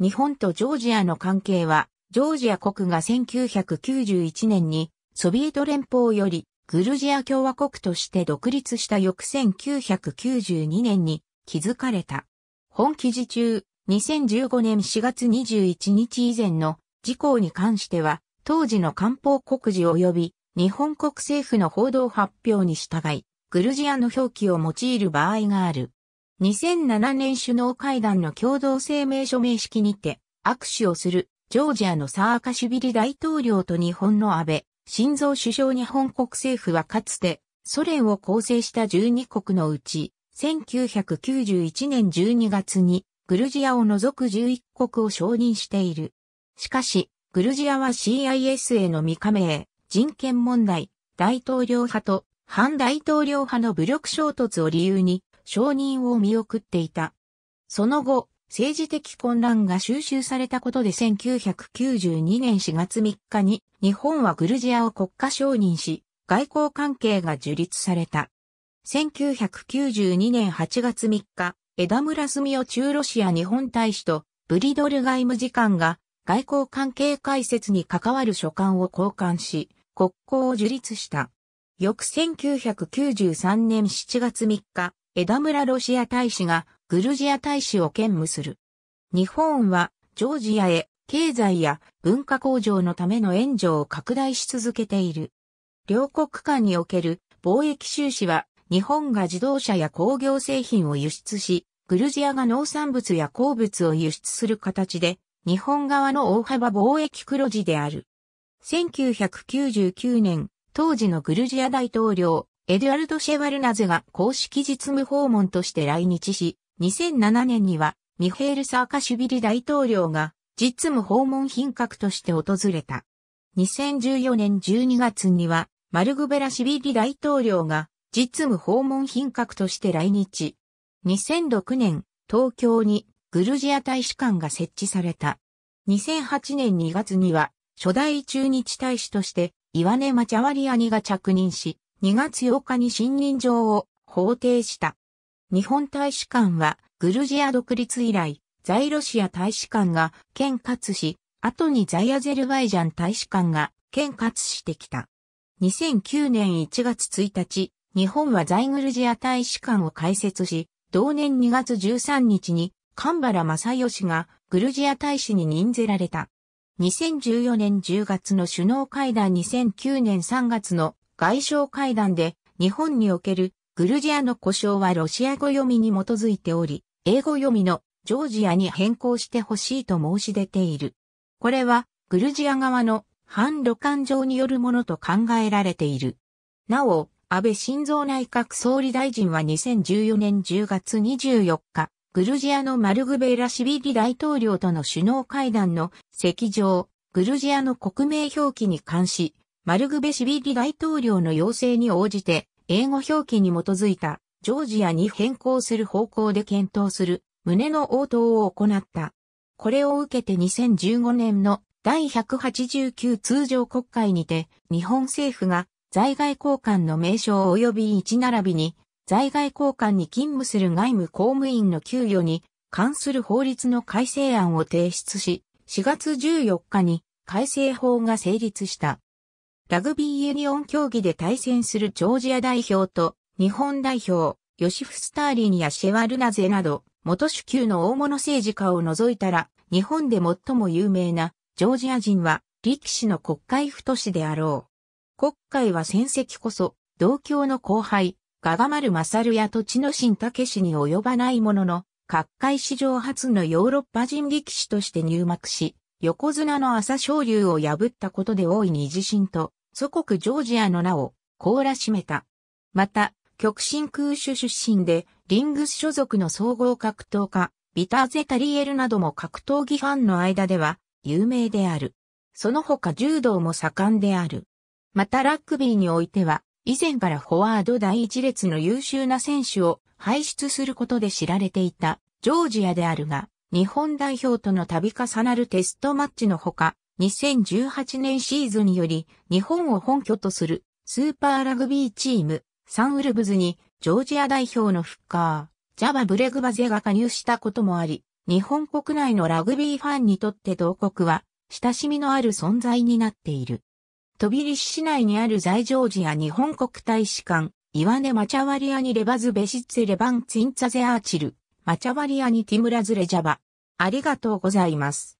日本とジョージアの関係は、ジョージア国が1991年にソビエト連邦よりグルジア共和国として独立した翌1992年に築かれた。本記事中、2015年4月21日以前の事項に関しては、当時の官報告示及び日本国政府の報道発表に従い、グルジアの表記を用いる場合がある。2007年首脳会談の共同声明署名式にて握手をするジョージアのサーカシュビリ大統領と日本の安倍、晋三首相日本国政府はかつてソ連を構成した12国のうち1991年12月にグルジアを除く11国を承認している。しかし、グルジアは CIS への未加盟、人権問題、大統領派と反大統領派の武力衝突を理由に承認を見送っていた。その後、政治的混乱が収集されたことで1992年4月3日に日本はグルジアを国家承認し、外交関係が樹立された。1992年8月3日、枝村澄夫中ロシア日本大使とブリドル外務次官が外交関係解説に関わる書簡を交換し、国交を樹立した。翌1993年7月3日、枝村ロシア大使がグルジア大使を兼務する。日本はジョージアへ経済や文化向上のための援助を拡大し続けている。両国間における貿易収支は日本が自動車や工業製品を輸出し、グルジアが農産物や鉱物を輸出する形で、日本側の大幅貿易黒字である。1999年、当時のグルジア大統領、エドゥアルド・シェワルナズが公式実務訪問として来日し、2007年にはミヘール・サーカシュビリ大統領が実務訪問品格として訪れた。2014年12月にはマルグベラシビリ大統領が実務訪問品格として来日。2006年、東京にグルジア大使館が設置された。2008年2月には初代中日大使としてイワネ・マチャワリアニが着任し、2月8日に信任状を法定した。日本大使館はグルジア独立以来、在ロシア大使館が兼活し、後に在アゼルバイジャン大使館が兼活してきた。2009年1月1日、日本は在グルジア大使館を開設し、同年2月13日に、神原正義がグルジア大使に任ぜられた。2014年10月の首脳会談2009年3月の外相会談で日本におけるグルジアの故障はロシア語読みに基づいており、英語読みのジョージアに変更してほしいと申し出ている。これはグルジア側の反露感情によるものと考えられている。なお、安倍晋三内閣総理大臣は2014年10月24日、グルジアのマルグベイラシビリ大統領との首脳会談の席上、グルジアの国名表記に関し、マルグベシビリ大統領の要請に応じて、英語表記に基づいたジョージアに変更する方向で検討する旨の応答を行った。これを受けて2015年の第189通常国会にて日本政府が在外交換の名称及び位置並びに在外交換に勤務する外務公務員の給与に関する法律の改正案を提出し4月14日に改正法が成立した。ラグビーユニオン競技で対戦するジョージア代表と日本代表、ヨシフ・スターリンやシェワルナゼなど、元主級の大物政治家を除いたら、日本で最も有名なジョージア人は力士の国会都市であろう。国会は戦績こそ、同郷の後輩、ガガマル・マサルや土地の新武氏に及ばないものの、各界史上初のヨーロッパ人力士として入幕し、横綱の朝青龍を破ったことで大いに自信と祖国ジョージアの名を凍らしめた。また、極真空手出身で、リングス所属の総合格闘家、ビターゼタリエルなども格闘技ファンの間では有名である。その他柔道も盛んである。またラグビーにおいては、以前からフォワード第一列の優秀な選手を輩出することで知られていたジョージアであるが、日本代表との度重なるテストマッチのほか、2018年シーズンにより日本を本拠とするスーパーラグビーチームサンウルブズにジョージア代表のフッカージャバ・ブレグバゼが加入したこともあり日本国内のラグビーファンにとって同国は親しみのある存在になっている。飛びリ市内にある在ジョージア日本国大使館、イワネ・マチャワリアにレバズ・ベシッツ・レバン・ツインツァゼ・アーチル、マチャワリアにティムラズ・レジャバ。ありがとうございます。